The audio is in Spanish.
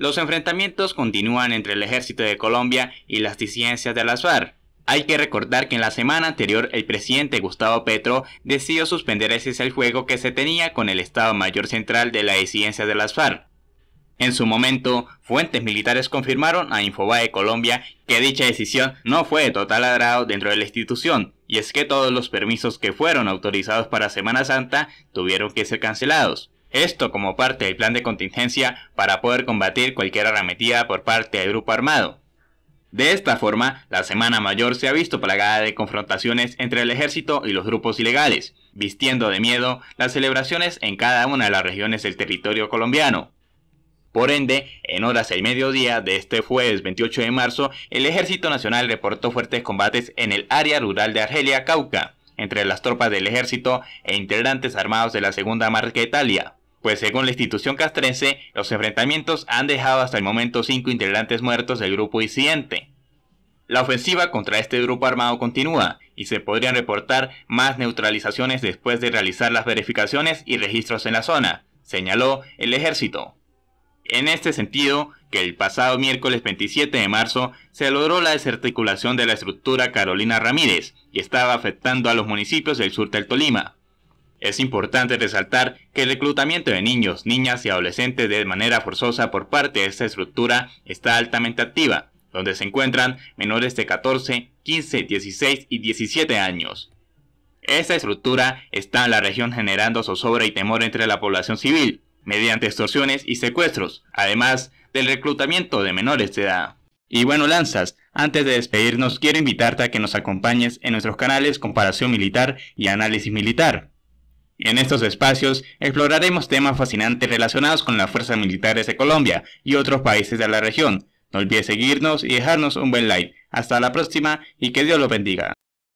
Los enfrentamientos continúan entre el ejército de Colombia y las disidencias de las FARC. Hay que recordar que en la semana anterior el presidente Gustavo Petro decidió suspender ese el juego que se tenía con el Estado Mayor Central de la disidencia de las FARC. En su momento, fuentes militares confirmaron a Infobae Colombia que dicha decisión no fue de total agrado dentro de la institución, y es que todos los permisos que fueron autorizados para Semana Santa tuvieron que ser cancelados. Esto como parte del plan de contingencia para poder combatir cualquier arremetida por parte del grupo armado. De esta forma, la Semana Mayor se ha visto plagada de confrontaciones entre el ejército y los grupos ilegales, vistiendo de miedo las celebraciones en cada una de las regiones del territorio colombiano. Por ende, en horas del mediodía de este jueves 28 de marzo, el Ejército Nacional reportó fuertes combates en el área rural de Argelia, Cauca, entre las tropas del ejército e integrantes armados de la Segunda Marca Italia, pues según eh, la institución castrense, los enfrentamientos han dejado hasta el momento cinco integrantes muertos del grupo incidente. La ofensiva contra este grupo armado continúa y se podrían reportar más neutralizaciones después de realizar las verificaciones y registros en la zona, señaló el ejército. En este sentido, que el pasado miércoles 27 de marzo se logró la desarticulación de la estructura Carolina Ramírez y estaba afectando a los municipios del sur del Tolima. Es importante resaltar que el reclutamiento de niños, niñas y adolescentes de manera forzosa por parte de esta estructura está altamente activa, donde se encuentran menores de 14, 15, 16 y 17 años. Esta estructura está en la región generando zozobra y temor entre la población civil, mediante extorsiones y secuestros, además del reclutamiento de menores de edad. Y bueno, Lanzas, antes de despedirnos quiero invitarte a que nos acompañes en nuestros canales Comparación Militar y Análisis Militar en estos espacios exploraremos temas fascinantes relacionados con las fuerzas militares de Colombia y otros países de la región. No olvides seguirnos y dejarnos un buen like. Hasta la próxima y que Dios los bendiga.